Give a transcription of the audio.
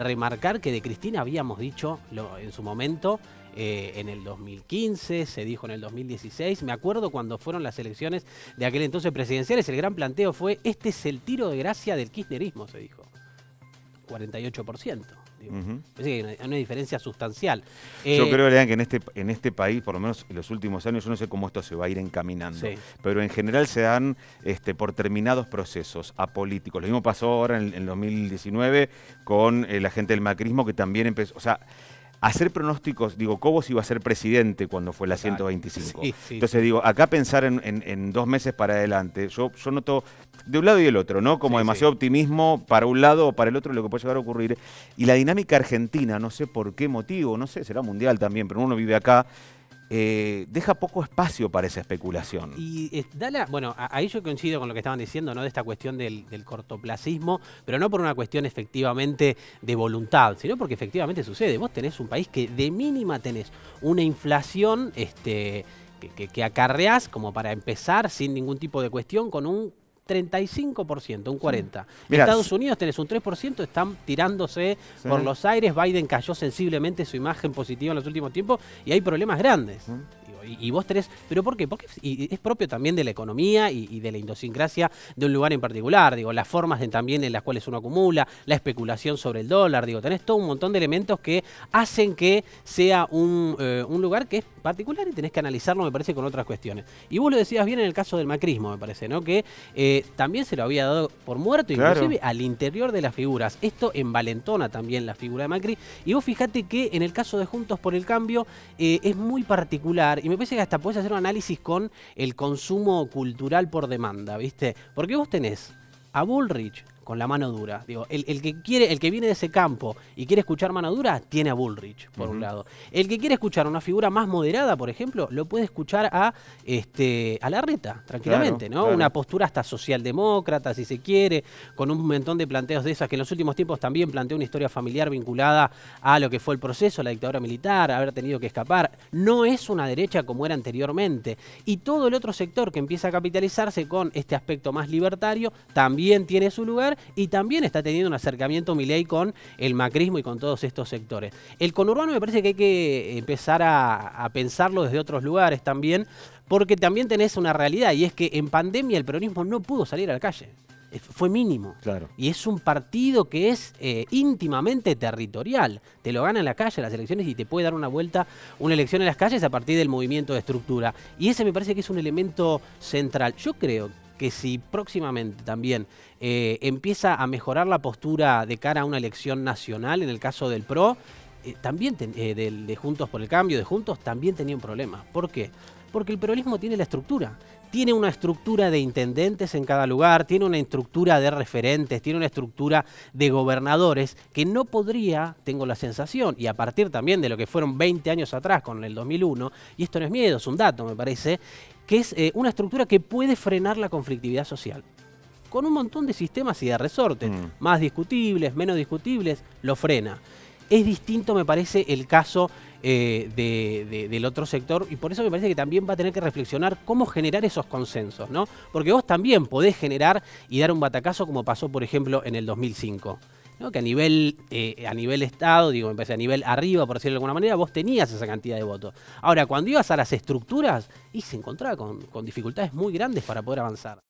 remarcar que de Cristina habíamos dicho lo, en su momento, eh, en el 2015, se dijo en el 2016, me acuerdo cuando fueron las elecciones de aquel entonces presidenciales, el gran planteo fue, este es el tiro de gracia del kirchnerismo, se dijo. 48%. Digo. una diferencia sustancial. Yo eh, creo, que en este, en este país, por lo menos en los últimos años, yo no sé cómo esto se va a ir encaminando, pero en general se dan este, por terminados procesos apolíticos. Lo mismo pasó ahora en, 2019 con eh, la gente del macrismo que también empezó... O sea, hacer pronósticos, digo, Cobos iba a ser presidente cuando fue la 125. Entonces digo, acá pensar en, dos meses para adelante, yo, noto de un lado y del otro, ¿no? Como demasiado optimismo para un lado o para el otro lo que puede llegar a ocurrir. Y la dinámica argentina, no sé por qué motivo, no sé, será mundial también, pero uno vive acá, eh, deja poco espacio para esa especulación. Y eh, dale, bueno, ahí yo coincido con lo que estaban diciendo, ¿no? De esta cuestión del, cortoplacismo, pero no por una cuestión efectivamente de voluntad, sino porque efectivamente sucede. Vos tenés un país que de mínima tenés una inflación, este. Que, que, que acarreás como para empezar sin ningún tipo de cuestión con un 35%, un 40%. Estados Unidos tenés un 3%, están tirándose por los aires, Biden cayó sensiblemente su imagen positiva en los últimos tiempos y hay problemas grandes y, vos tenés, pero ¿por qué? Porque es, propio también de la economía y, de la idiosincrasia de un lugar en particular, digo, las formas también en las cuales uno acumula, la especulación sobre el dólar, digo, tenés todo un montón de elementos que hacen que sea eh, un, lugar que es particular y tenés que analizarlo, me parece, con otras cuestiones. Y vos lo decías bien en el caso del macrismo, me parece, ¿no? Que eh, también se lo había dado por muerto, inclusive al interior de las figuras. Esto envalentona también la figura de Macri. Y vos fíjate que en el caso de Juntos por el Cambio eh, es muy particular me parece que hasta puedes hacer un análisis con el consumo cultural por demanda, ¿viste? Porque vos tenés a Bullrich con la mano dura. Digo, el, que quiere, el que viene de ese campo y quiere escuchar mano dura, tiene a Bullrich, por un lado. El que quiere escuchar una figura más moderada, por ejemplo, lo puede escuchar a este a la reta, tranquilamente, ¿no? Una postura hasta socialdemócrata, si se quiere, con un montón de planteos de esas que en los últimos tiempos también planteó una historia familiar vinculada a lo que fue el proceso, la dictadura militar, haber tenido que escapar. No es una derecha como era anteriormente. Y todo el otro sector que empieza a capitalizarse con este aspecto más libertario también tiene su lugar y también está teniendo un acercamiento ley, con el macrismo y con todos estos sectores. El conurbano me parece que hay que empezar a, pensarlo desde otros lugares también, porque también tenés una realidad y es que en pandemia el peronismo no pudo salir a la calle eh, fue mínimo. Y es un partido que es eh, íntimamente territorial. Te lo gana en la calle las elecciones y te puede dar una vuelta, una elección en las calles a partir del movimiento de estructura. Y ese me parece que es un elemento central. Yo creo que si próximamente también eh, empieza a mejorar la postura de cara a una elección nacional, en el caso del PRO, eh, también eh, de, Juntos por el Cambio, de Juntos, también tenía un problema. ¿Por qué? Porque el peronismo tiene la estructura tiene una estructura de intendentes en cada lugar, tiene una estructura de referentes, tiene una estructura de gobernadores que no podría, tengo la sensación, y a partir también de lo que fueron 20 años atrás con el 2001, y esto no es miedo, es un dato me parece, que es eh, una estructura que puede frenar la conflictividad social con un montón de sistemas y de resortes, mm. más discutibles, menos discutibles, lo frena. Es distinto, me parece, el caso eh, del otro sector y por eso me parece que también va a tener que reflexionar cómo generar esos consensos, ¿no? Porque vos también podés generar y dar un batacazo como pasó, por ejemplo, en el 2005. ¿no? que a nivel, eh, a nivel Estado, digo, me parece, a nivel arriba, por decirlo de alguna manera, vos tenías esa cantidad de votos. Ahora, cuando ibas a las estructuras, y se encontraba con dificultades muy grandes para poder avanzar.